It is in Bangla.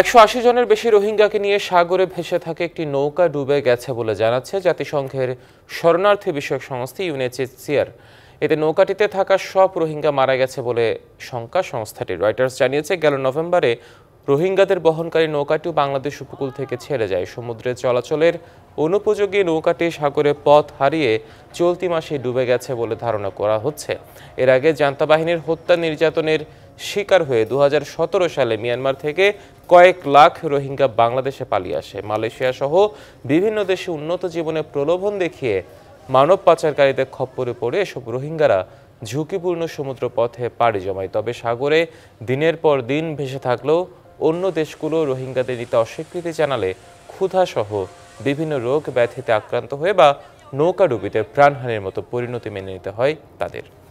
একশো আশি জনের বেশি রোহিঙ্গাকে নিয়ে সাগরে ভেসে থাকে একটি নৌকা ডুবে গেছে বলে জানাচ্ছে জাতিসংঘের শরণার্থী বিষয়ক সংস্থা ইউএনএচসিআর এতে নৌকাটিতে থাকা সব রোহিঙ্গা মারা গেছে বলে শঙ্কা সংস্থাটি রয়টার্স জানিয়েছে গেল নভেম্বরে রোহিঙ্গাদের বহনকারী নৌকাটিও বাংলাদেশ উপকূল থেকে ছেড়ে যায় সমুদ্রে চলাচলের অনুপযোগী নৌকাটি সাগরে পথ হারিয়ে চলতি মাসে ডুবে গেছে বলে ধারণা করা হচ্ছে এর আগে জান্তা বাহিনীর হত্যা নির্যাতনের শিকার হয়ে দু সালে মিয়ানমার থেকে কয়েক লাখ রোহিঙ্গা বাংলাদেশে পালিয়ে আসে মালয়েশিয়া সহ বিভিন্ন দেশে উন্নত জীবনে প্রলোভন দেখিয়ে মানব পাচারকারীদের খপ্পরে পড়ে এসব রোহিঙ্গারা ঝুঁকিপূর্ণ সমুদ্র পথে পাড়ি জমায় তবে সাগরে দিনের পর দিন ভেসে থাকলেও অন্য দেশগুলো রোহিঙ্গাদের নিতে অস্বীকৃতি জানালে ক্ষুধাসহ বিভিন্ন রোগ ব্যাধিতে আক্রান্ত হয়ে বা নৌকাডুবিতে প্রাণহানির মতো পরিণতি মেনে নিতে হয় তাদের